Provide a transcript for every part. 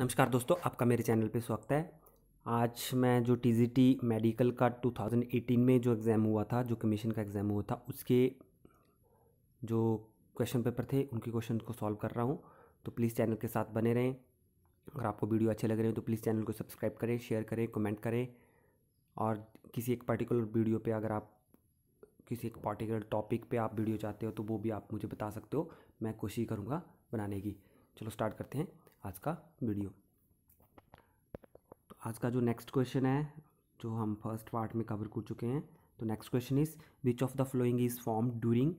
नमस्कार दोस्तों आपका मेरे चैनल पे स्वागत है आज मैं जो टी मेडिकल का 2018 में जो एग्ज़ाम हुआ था जो कमीशन का एग्ज़ाम हुआ था उसके जो क्वेश्चन पेपर थे उनके क्वेश्चन को सॉल्व कर रहा हूँ तो प्लीज़ चैनल के साथ बने रहें अगर आपको वीडियो अच्छे लग रहे हैं तो प्लीज़ चैनल को सब्सक्राइब करें शेयर करें कमेंट करें और किसी एक पर्टिकुलर वीडियो पर अगर आप किसी एक पर्टिकुलर टॉपिक पर आप वीडियो चाहते हो तो वो भी आप मुझे बता सकते हो मैं कोशिश करूँगा बनाने की चलो स्टार्ट करते हैं आज का वीडियो तो आज का जो नेक्स्ट क्वेश्चन है जो हम फर्स्ट पार्ट में कवर कर चुके हैं तो next question is which of the following is formed during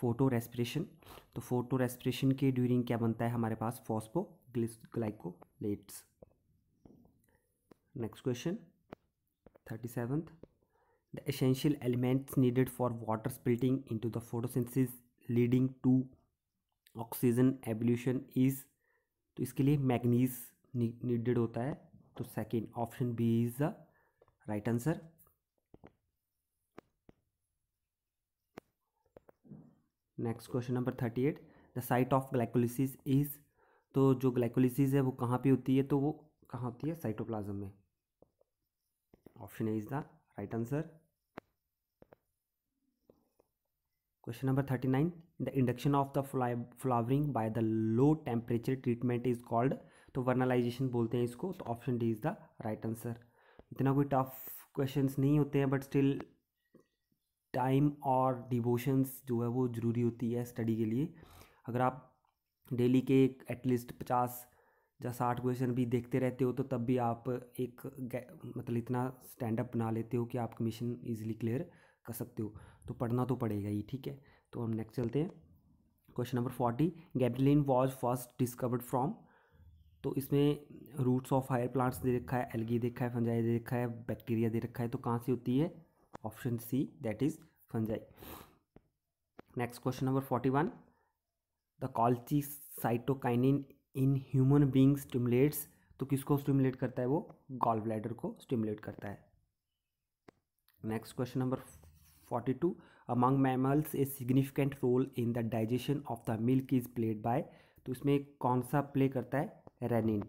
photorespiration तो फोटो रेस्पिरेशन के ड्यूरिंग क्या बनता है हमारे पास phosphoglycolates next question thirty seventh essential elements needed for water splitting into the photosynthesis leading to oxygen evolution is तो इसके लिए मैगनीज नीडेड होता है तो second option B is the right answer next question number thirty eight the site of glycolysis is तो जो glycolysis है वो कहाँ पे होती है तो वो कहाँ होती है साइटोप्लाज्म में option A is the right answer question thirty nine the induction of the fly flowering by the low temperature treatment is called तो वर्नलाइजेशन बोलते हैं इसको तो option D is the right answer इतना कोई टफ क्वेश्चन नहीं होते हैं बट स्टिल टाइम और डिवोशंस जो है वो ज़रूरी होती है स्टडी के लिए अगर आप डेली के एटलीस्ट पचास या साठ क्वेश्चन भी देखते रहते हो तो तब भी आप एक मतलब इतना स्टैंड अप बना लेते हो कि आपका मिशन ईजिली क्लियर कर सकते हो तो पढ़ना तो पड़ेगा ही ठीक है तो हम नेक्स्ट चलते हैं question number forty gibberellin was first discovered from तो इसमें रूट्स ऑफ हायर प्लांट्स दे रखा है एलगी देखा है फंजाई दे रखा है बैक्टीरिया दे रखा है तो कहाँ से होती है option C that is fungi next question number forty one the cholecystokinin in human being stimulates तो किसको स्टिमुलेट करता है वो गॉल ब्लैडर को स्टिमुलेट करता है next question number 42 among mammals a significant role in the digestion of the milk is played by तो इसमें कौन सा प्ले करता है रेनिन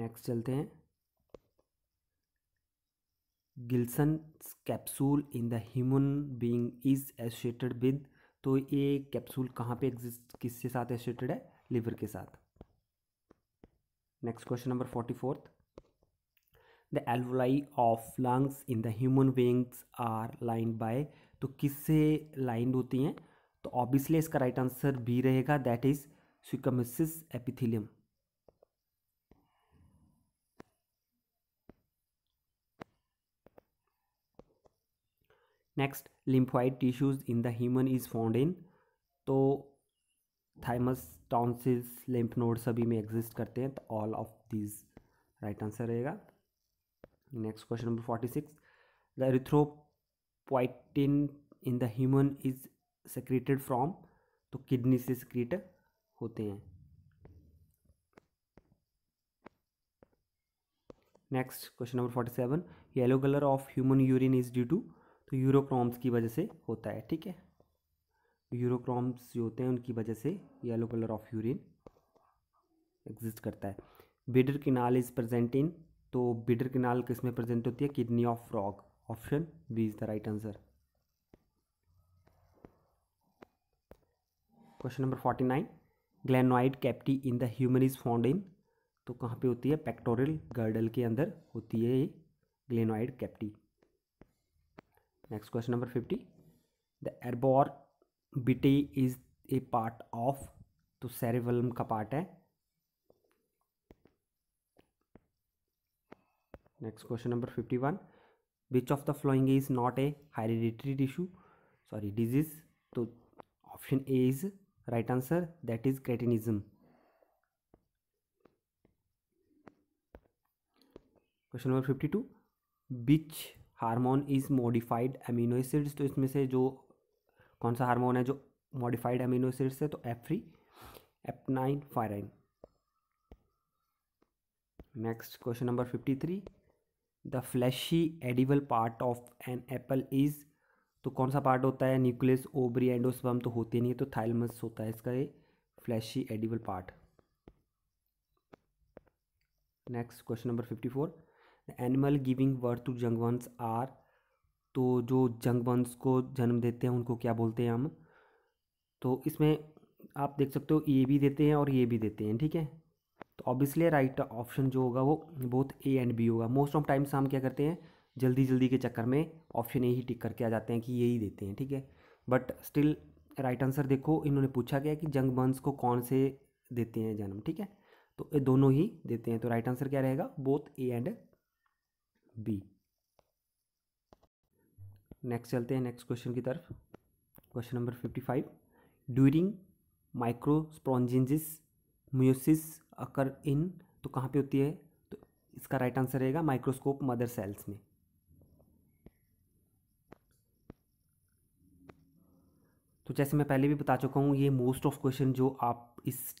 नेक्स्ट चलते हैं Glisson capsule in the human being is associated with तो ये कैप्सूल कहाँ पे एग्जिस्ट किसके साथ एसोसिएटेड है लिवर के साथ next question number forty fourth the alveoli of lungs in the human wings are line by तो किससे लाइंड होती हैं तो ऑब्वियसली इसका राइट आंसर बी रहेगा that is squamous epithelium next lymphoid tissues in the human is found in तो thymus टॉन्सिस lymph node सभी में एग्जिस्ट करते हैं तो all of this right answer रहेगा next question number forty six the erythropoietin in the human is secreted from तो kidney से secrete होते हैं next question number forty seven yellow colour of human urine is due to तो urochromes की वजह से होता है ठीक है यूरोक्रॉम्स जो होते हैं उनकी वजह से yellow colour of urine exist करता है Bidder canal is present in तो बिडर किनाल किस में प्रेजेंट होती है kidney of frog option B is the right answer question number forty nine glenoid cavity in the human is found in तो कहाँ पे होती है पेक्टोरियल गर्डल के अंदर होती है ये glenoid cavity next question number fifty the arbor vitae is A part of तो सेरेवलम का पार्ट है next question number fifty one which of the following is not a hereditary tissue sorry disease तो option A is right answer that is cretinism question number fifty two which hormone is modified amino acids तो इसमें से जो कौन सा hormone है जो modified amino acids है तो एफ थ्री एफ नाइन फायराइन next question number fifty three the fleshy edible part of an apple is तो कौन सा पार्ट होता है न्यूक्लियस ओबरी एंडोस्पर्म तो होते नहीं है तो थाइलमस होता है इसका ये fleshy edible part next question number fifty four animal giving birth to young ones are तो जो जंगवंश को जन्म देते हैं उनको क्या बोलते हैं हम तो इसमें आप देख सकते हो ये भी देते हैं और ये भी देते हैं ठीक है तो ऑब्वियसली राइट ऑप्शन जो होगा वो बोथ ए एंड बी होगा मोस्ट ऑफ टाइम्स हम क्या करते हैं जल्दी जल्दी के चक्कर में ऑप्शन ए ही टिक करके आ जाते हैं कि यही देते हैं ठीक है बट स्टिल राइट आंसर देखो इन्होंने पूछा गया कि जंग बंस को कौन से देते हैं जन्म ठीक है तो ये दोनों ही देते हैं तो राइट आंसर क्या रहेगा both A and B next चलते हैं नेक्स्ट क्वेश्चन की तरफ question number fifty five during microsporogenesis meiosis occur in तो कहाँ पे होती है तो इसका राइट आंसर रहेगा माइक्रोस्कोप मदर सेल्स में तो जैसे मैं पहले भी बता चुका हूँ ये मोस्ट ऑफ क्वेश्चन जो आप इस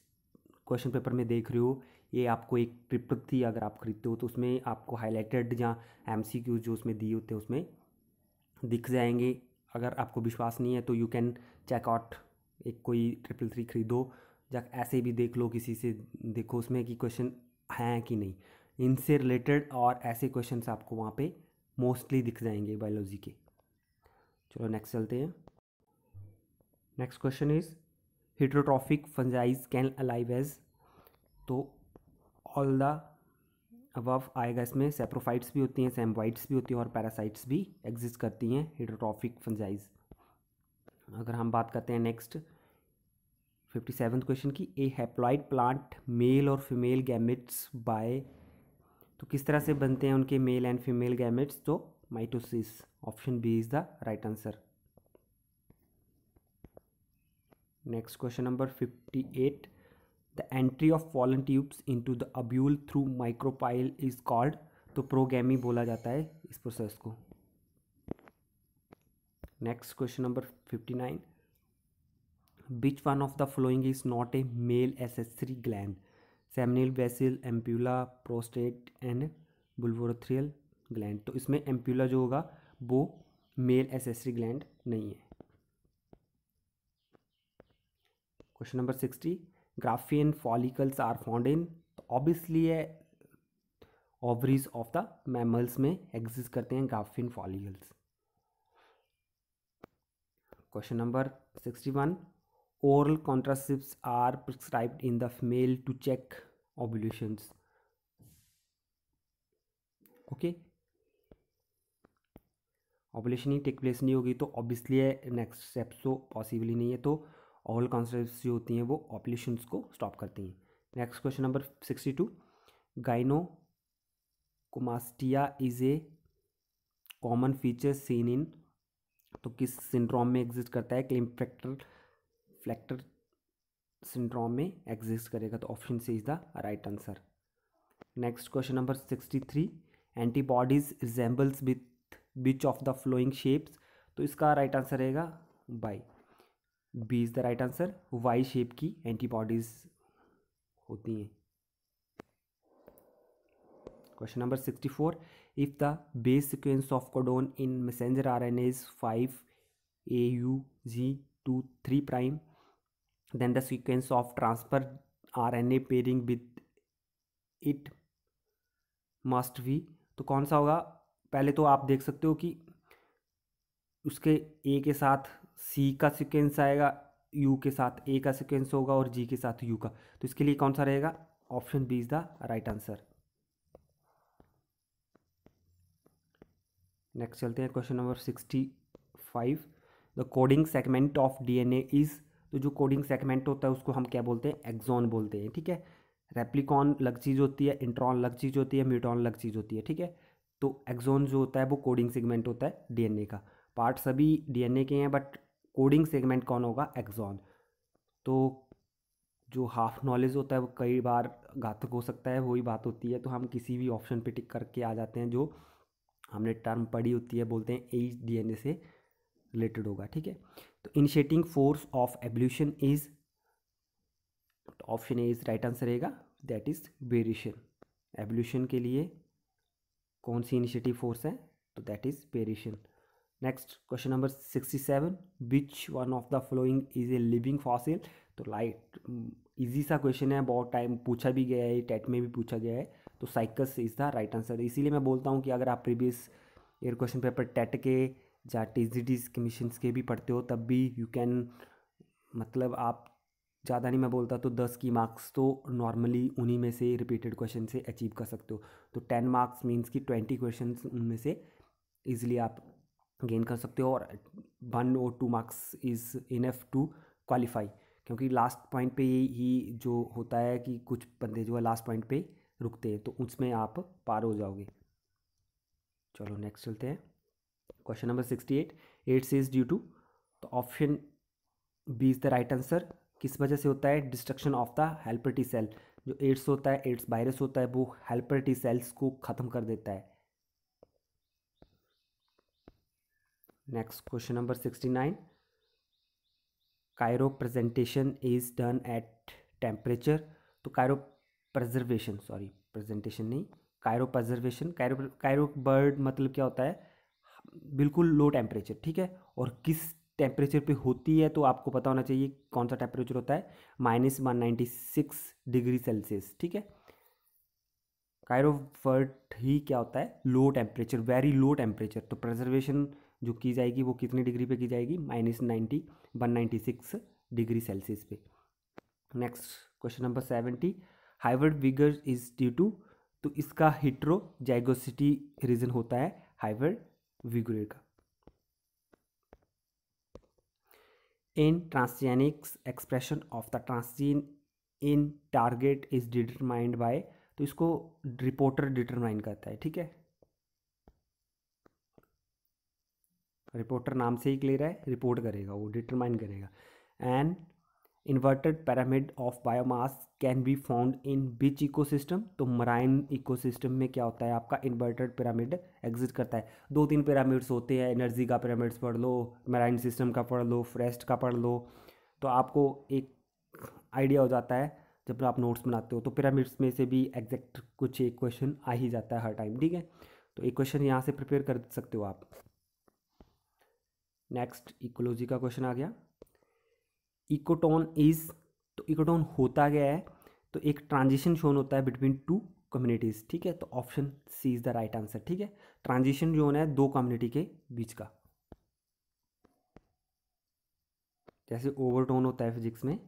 क्वेश्चन पेपर में देख रहे हो ये आपको एक ट्रिपल थी अगर आप खरीदते हो तो उसमें आपको हाईलाइटेड या एम जो उसमें दिए होते हैं उसमें दिख जाएंगे अगर आपको विश्वास नहीं है तो यू कैन चेकआउट एक कोई ट्रिपल थ्री खरीदो या ऐसे भी देख लो किसी से देखो उसमें कि क्वेश्चन हैं कि नहीं इनसे रिलेटेड और ऐसे क्वेश्चन आपको वहाँ पे मोस्टली दिख जाएंगे बायोलॉजी के चलो नेक्स्ट चलते हैं next question is heterotrophic fungi can alive as तो ऑल द अबव आएगा इसमें सेप्रोफाइट्स भी होती हैं सेम्बाइट्स भी होती हैं और पैरासाइट्स भी एग्जिस्ट करती हैं हिड्रोट्रॉफिक फंजाइज अगर हम बात करते हैं नेक्स्ट फिफ्टी सेवन्थ क्वेश्चन की ए हैप्लॉइड प्लांट मेल और फीमेल गैमिट्स बाय तो किस तरह से बनते हैं उनके मेल एंड फीमेल गैमिट्स तो mitosis option B is the right answer next question number fifty eight the entry of pollen tubes into the ovule through micropyle is called तो porogamy बोला जाता है इस प्रोसेस को next question number fifty nine which one of the following is not a male accessory gland seminal बेसिल ampulla prostate and bulbourethral gland तो इसमें ampulla जो होगा वो मेल एसेसरी ग्लैंड नहीं है question number sixty Graafian follicles are found in तो obviously है ओवरीज ऑफ द मैमल्स में एग्जिस्ट करते हैं Graafian follicles question number sixty one oral contraceptives are prescribed in the female to check ovulations okay operation ही take place नहीं होगी तो obviously next steps तो पॉसिबल ही नहीं है तो ऑल कॉन्सेप्ट जो होती हैं वो ऑपरेशन को स्टॉप करती हैं next question number sixty two gynecomastia is a common feature seen in तो किस सिंड्रोम में एग्जिस्ट करता है क्लेम फैक्टर फ्लैक्टर सिंड्रोम में एग्जिस्ट करेगा तो option C is the right answer next question number sixty three antibodies resembles with which of the following shapes तो इसका राइट आंसर रहेगा by B is the right answer Y shape की antibodies होती हैं question number sixty four if the base sequence of codon in messenger R N as five A U G to three prime then the sequence of transfer RNA pairing with it must be तो कौन सा होगा पहले तो आप देख सकते हो कि उसके ए के साथ सी का सिक्वेंस आएगा यू के साथ ए का सिक्वेंस होगा और जी के साथ यू का तो इसके लिए कौन सा रहेगा option B is the right answer next चलते हैं question number sixty five the coding segment of D N A is तो जो कोडिंग सेगमेंट होता है उसको हम क्या बोलते हैं एक्जॉन बोलते हैं ठीक है रेप्लिकॉन लग चीज़ होती है इंट्रॉन लग चीज़ होती है म्यूटॉन लग चीज़ होती है ठीक है तो एक्जोन जो होता है वो कोडिंग सेगमेंट होता है डीएनए का पार्ट सभी डीएनए के हैं बट कोडिंग सेगमेंट कौन होगा एक्जॉन तो जो हाफ नॉलेज होता है वो कई बार घातक हो सकता है वही बात होती है तो हम किसी भी ऑप्शन पे टिक करके आ जाते हैं जो हमने टर्म पढ़ी होती है बोलते हैं एन ए से रिलेटेड होगा ठीक है तो initiating force of evolution is option A is right answer रहेगा दैट इज बेरिशन एवोल्यूशन के लिए कौन सी इनिशिएटिव फोर्स है तो that is variation next question number sixty seven which one of the following is a living fossil तो light easy mm, सा क्वेश्चन है बहुत टाइम पूछा भी गया है टेट में भी पूछा गया है तो Cycas is the right answer इसीलिए मैं बोलता हूँ कि अगर आप previous year question paper TET के जहाँ टी जी डीज कमीशंस के भी पढ़ते हो तब भी यू कैन मतलब आप ज़्यादा नहीं मैं बोलता तो दस की मार्क्स तो नॉर्मली उन्हीं में से रिपीटेड क्वेश्चन से अचीव कर सकते हो तो टेन मार्क्स मीन्स कि ट्वेंटी क्वेश्चन उनमें से ईजिली आप गेन कर सकते हो और वन और two marks is enough to qualify क्योंकि लास्ट पॉइंट पे ही जो होता है कि कुछ बंदे जो है लास्ट पॉइंट पे रुकते हैं तो उसमें आप पार हो जाओगे चलो नेक्स्ट चलते हैं question number sixty eight 8 is due to तो option B is the right answer किस वजह से होता है destruction of the helper T cell जो एड्स होता है एड्स वायरस होता है वो हेल्पर्टी सेल्स को ख़त्म कर देता है next question number sixty nine cryo presentation is done at temperature तो कायरो प्रजर्वेशन सॉरी प्रेजेंटेशन नहीं cryo preservation cryo cryo word मतलब क्या होता है बिल्कुल लो टेम्परेचर ठीक है और किस टेम्परेचर पे होती है तो आपको पता होना चाहिए कौन सा टेम्परेचर होता है minus one ninety six degree Celsius ठीक है कायरोफर्ट ही क्या होता है low temperature very low temperature तो प्रजर्वेशन जो की जाएगी वो कितनी डिग्री पे की जाएगी minus ninety one ninety six degree Celsius पे next question number seventy hybrid vigour is due to तो इसका हिट्रो जैगोसिटी रीजन होता है हाइवर्ड का in transgenics expression of the transgene in target is determined bye तो इसको reporter determine करता है ठीक है रिपोर्टर नाम से ही क्लियर है रिपोर्ट करेगा वो डिटरमाइन करेगा and inverted pyramid of biomass can be found in which ecosystem तो मराइन इकोसिस्टम में क्या होता है आपका इन्वर्टेड पैरामिड एग्जिट करता है दो तीन पैरामिड्स होते हैं एनर्जी का पैरामिड्स पढ़ लो मराइन सिस्टम का पढ़ लो फ्रेस्ट का पढ़ लो तो आपको एक आइडिया हो जाता है जब आप नोट्स बनाते हो तो पिरामिड्स में से भी एग्जैक्ट कुछ एक क्वेश्चन आ ही जाता है हर टाइम ठीक है तो एक क्वेश्चन यहाँ से प्रिपेयर कर सकते हो आप नेक्स्ट इकोलॉजी का क्वेश्चन आ गया इकोटोन इज तो इकोटोन होता गया है तो एक ट्रांजिशन शोन होता है बिटवीन टू कम्युनिटीज़ ठीक है तो option C is the right answer ठीक है ट्रांजिशन जो होना है दो कम्युनिटी के बीच का जैसे ओवरटोन होता है फिजिक्स में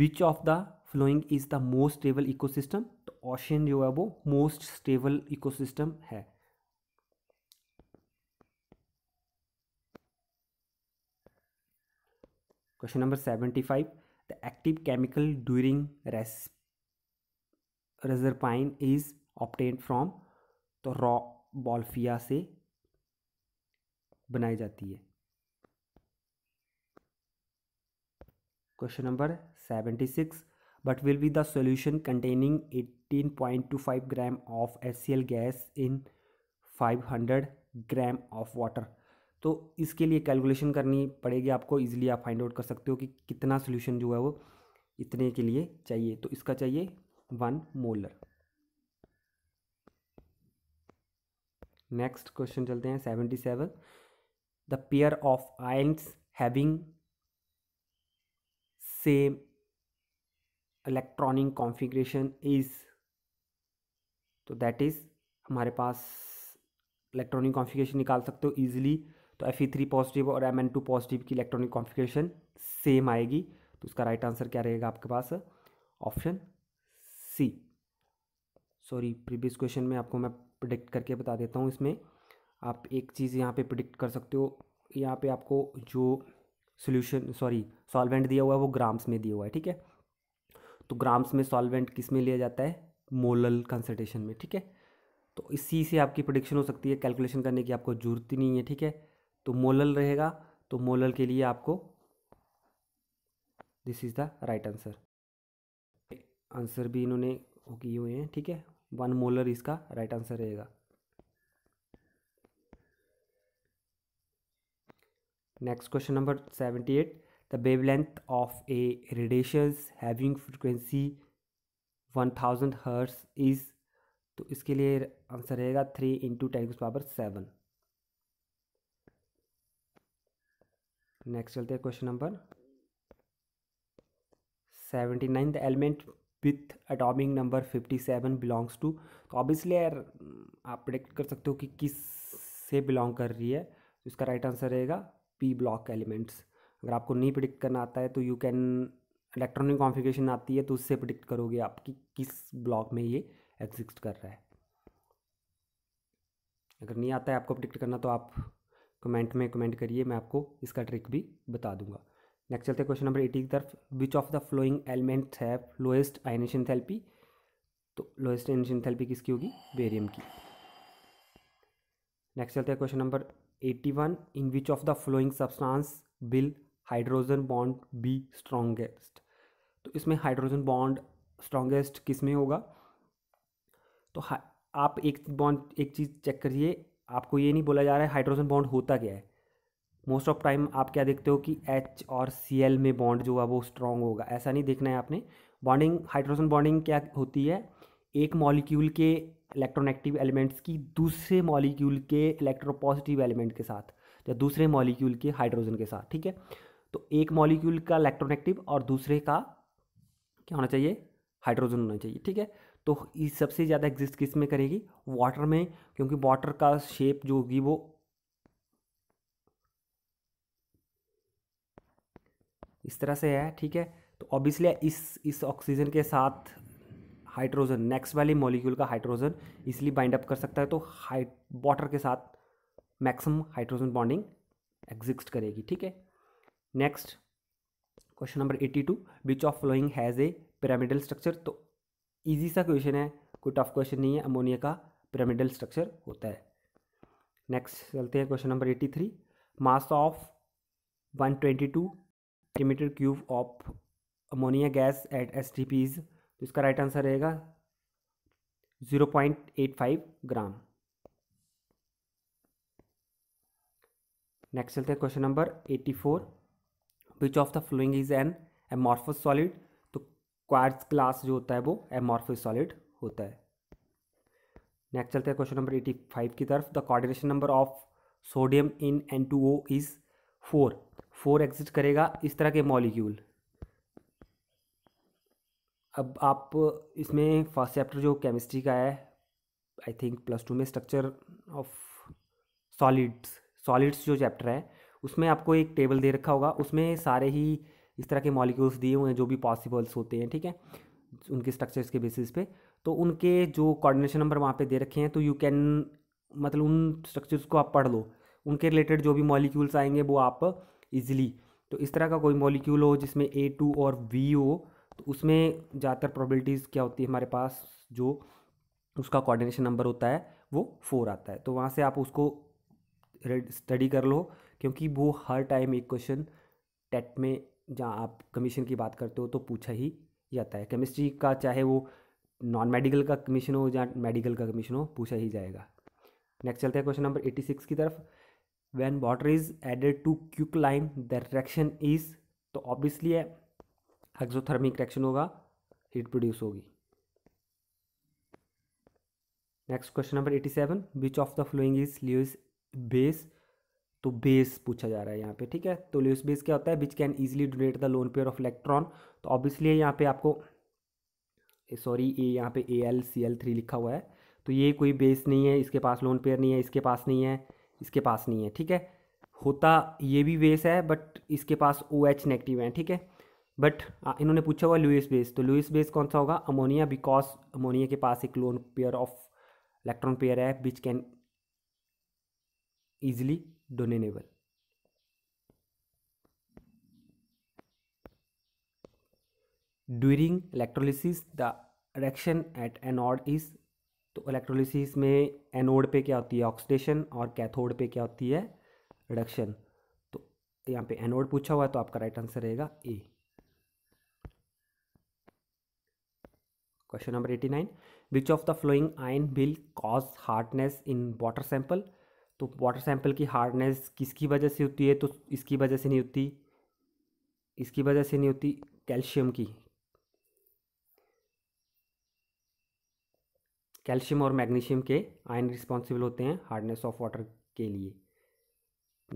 which of the following is the most stable ecosystem तो ऑशियन जो है वो मोस्ट स्टेबल इकोसिस्टम है number seventy five the active chemical during race reserpine is obtained from तो रॉ बॉल्फिया से बनाई जाती है question number seventy six what will be the solution containing eighteen point two five gram of S L gas in five hundred gram of water तो इसके लिए calculation करनी पड़ेगी आपको इजीली आप फाइंड आउट कर सकते हो कि कितना सोल्यूशन जो है वो इतने के लिए चाहिए तो इसका चाहिए वन मोलर नेक्स्ट क्वेश्चन चलते हैं seventy seven the pair of ions having same electronic configuration is तो दैट इज़ हमारे पास इलेक्ट्रॉनिक कॉन्फ़िगरेशन निकाल सकते हो ईजिली तो एफ ई थ्री पॉजिटिव और एम एन टू पॉजिटिव की इलेक्ट्रॉनिक कॉन्फ़िगरेशन सेम आएगी तो इसका राइट आंसर क्या रहेगा आपके पास option C sorry previous question में आपको मैं प्रिडिक्ट करके बता देता हूँ इसमें आप एक चीज़ यहाँ पे प्रिडिक्ट कर सकते हो यहाँ पे आपको जो सोल्यूशन सॉरी सॉल्वेंट दिया हुआ है वो ग्राम्स में दिया हुआ है ठीक है तो ग्राम्स में सॉल्वेंट किस में लिया जाता है मोलल कंसनट्रेशन में ठीक है तो इसी से आपकी प्रोडिक्शन हो सकती है कैलकुलेशन करने की आपको जरूरत ही नहीं है ठीक है तो मोलल रहेगा तो मोलल के लिए आपको this is the right answer answer भी इन्होंने किए हुए हैं ठीक है वन मोलर इसका राइट आंसर रहेगा next question number seventy eight the wavelength of a radiations having frequency one thousand hertz is तो इसके लिए आंसर रहेगा three into ten power seven next चलते हैं question number seventy nine the element with atomic number fifty seven belongs to तो obviously यार हम्म, आप predict कर सकते हो कि किस से बिलोंग कर रही है तो इसका राइट आंसर रहेगा पी ब्लॉक एलिमेंट्स अगर आपको नहीं प्रिडिक्ट करना आता है तो यू कैन इलेक्ट्रॉनिक कॉन्फ़िगरेशन आती है तो उससे प्रडिक्ट करोगे आप कि किस ब्लॉक में ये एग्जिस्ट कर रहा है अगर नहीं आता है आपको प्रडिक्ट करना तो आप कमेंट में कमेंट करिए मैं आपको इसका ट्रिक भी बता दूंगा नेक्स्ट चलते हैं क्वेश्चन नंबर एटी की तरफ which of the following element है लोएस्ट आइनेशन थेल्पी तो लोएस्ट आइनेशन थेल्पी किसकी होगी बेरियम की नेक्स्ट चलते हैं question number eighty one in which of the following substance will hydrogen bond be strongest तो इसमें हाइड्रोजन बॉन्ड स्ट्रोंगेस्ट किस में होगा तो आप एक बॉन्ड एक चीज़ चेक करिए आपको ये नहीं बोला जा रहा है हाइड्रोजन बॉन्ड होता क्या है मोस्ट ऑफ टाइम आप क्या देखते हो कि एच और सी एल में बॉन्ड जो है वो स्ट्रॉन्ग होगा ऐसा नहीं देखना है आपने बॉन्डिंग हाइड्रोजन बॉन्डिंग क्या होती है एक मॉलिक्यूल के इलेक्ट्रोनेगेटिव एलिमेंट्स की दूसरे मॉलिक्यूल के इलेक्ट्रोपॉजिटिव एलिमेंट के साथ या दूसरे मॉलिक्यूल के हाइड्रोजन के साथ ठीक है तो एक मॉलिक्यूल का इलेक्ट्रोनेगेटिव और दूसरे का क्या होना चाहिए हाइड्रोजन होना चाहिए ठीक है तो ये सबसे ज़्यादा एग्जिस्ट किस में करेगी वाटर में क्योंकि वाटर का शेप जो होगी वो इस तरह से है ठीक है तो ऑब्वियसली इस इस ऑक्सीजन के साथ हाइड्रोजन नेक्स्ट वाले मॉलिक्यूल का हाइड्रोजन इसलिए बाइंड अप कर सकता है तो हाइट वाटर के साथ मैक्सिमम हाइड्रोजन बॉन्डिंग एग्जिस्ट करेगी ठीक है next question number eighty two which of following has a pyramidal structure तो ईजी सा क्वेश्चन है कोई टफ क्वेश्चन नहीं है अमोनिया का पिरामिडल स्ट्रक्चर होता है नेक्स्ट चलते हैं question number eighty three mass of one twenty two centimetre cube of ammonia gas at S T P तो इसका राइट आंसर रहेगा zero point eight five gram next चलते हैं question number eighty four which of the following is an amorphous solid quartz glass जो होता है वो एमॉर्फिस solid होता है नेक्स्ट चलते हैं क्वेश्चन नंबर एटी फाइव की तरफ the coordination number of sodium in N two O is four four exit करेगा इस तरह के मॉलिक्यूल अब आप इसमें फर्स्ट चैप्टर जो केमिस्ट्री का है आई थिंक प्लस टू में स्ट्रक्चर ऑफ सॉलिड्स सॉलिड्स जो चैप्टर है उसमें आपको एक टेबल दे रखा होगा उसमें सारे ही इस तरह के मॉलिक्यूल्स दिए हुए हैं जो भी पॉसिबल्स होते हैं ठीक है उनके स्ट्रक्चर्स के बेसिस पे तो उनके जो कोऑर्डिनेशन नंबर वहाँ पे दे रखे हैं तो यू कैन मतलब उन स्ट्रक्चर्स को आप पढ़ लो उनके रिलेटेड जो भी मॉलिक्यूल्स आएंगे वो आप इजीली तो इस तरह का कोई मॉलिक्यूल हो जिसमें ए टू और वी हो तो उसमें ज़्यादातर प्रॉबिलिटीज़ क्या होती है हमारे पास जो उसका कोऑर्डिनेशन नंबर होता है वो फोर आता है तो वहाँ से आप उसको स्टडी कर लो क्योंकि वो हर टाइम एक क्वेश्चन टेट में जहाँ आप कमीशन की बात करते हो तो पूछा ही जाता है केमिस्ट्री का चाहे वो नॉन मेडिकल का कमीशन हो या मेडिकल का कमीशन हो पूछा ही जाएगा नेक्स्ट चलते हैं क्वेश्चन नंबर एट्टी सिक्स की तरफ when water is added to quick lime the reaction is तो ऑब्वियसली है एक्सोथर्मिक रिएक्शन होगा हीट प्रोड्यूस होगी next question number eighty seven which of the following is Lewis base तो base पूछा जा रहा है यहाँ पे ठीक है तो लेस बेस क्या होता है which can easily donate the lone pair of electron तो ऑब्वियसली यहाँ पे आपको सॉरी ए यहाँ पे A L C L three लिखा हुआ है तो ये कोई बेस नहीं है इसके पास लोन पेयर नहीं है इसके पास नहीं है इसके पास नहीं है ठीक है होता ये भी बेस है बट इसके पास ओ एच नेगेटिव है ठीक है बट इन्होंने पूछा हुआ लुइस बेस तो लुइस बेस कौन सा होगा अमोनिया बिकॉज अमोनिया के पास एक lone pair of electron pair है which can easily donanable during electrolysis the reaction at anode is तो इलेक्ट्रोलिसिस में एनोड पे क्या होती है ऑक्सीडेशन और कैथोड पे क्या होती है रिडक्शन तो यहाँ पे एनोड पूछा हुआ है तो आपका राइट आंसर रहेगा A question number eighty nine which of the following ion will cause hardness in water sample तो वाटर सैंपल की हार्डनेस किसकी वजह से होती है तो इसकी वजह से नहीं होती इसकी वजह से नहीं होती कैल्शियम की कैल्शियम और मैग्नीशियम के आयन रिस्पॉन्सिबल होते हैं हार्डनेस ऑफ वाटर के लिए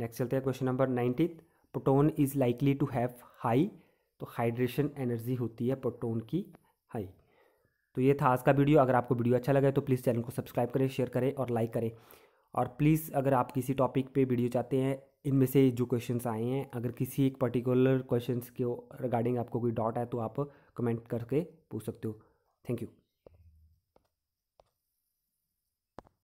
नेक्स्ट चलते हैं question number nineteen proton is likely to have high तो हाइड्रेशन एनर्जी होती है प्रोटोन की हाई तो ये था आज का वीडियो अगर आपको वीडियो अच्छा लगे तो प्लीज़ चैनल को सब्सक्राइब करें शेयर करें और लाइक करें और प्लीज़ अगर आप किसी टॉपिक पे वीडियो चाहते हैं इनमें से जो क्वेश्चंस आए हैं अगर किसी एक पर्टिकुलर क्वेश्चंस के रिगार्डिंग आपको कोई डॉट है तो आप कमेंट करके पूछ सकते हो थैंक यू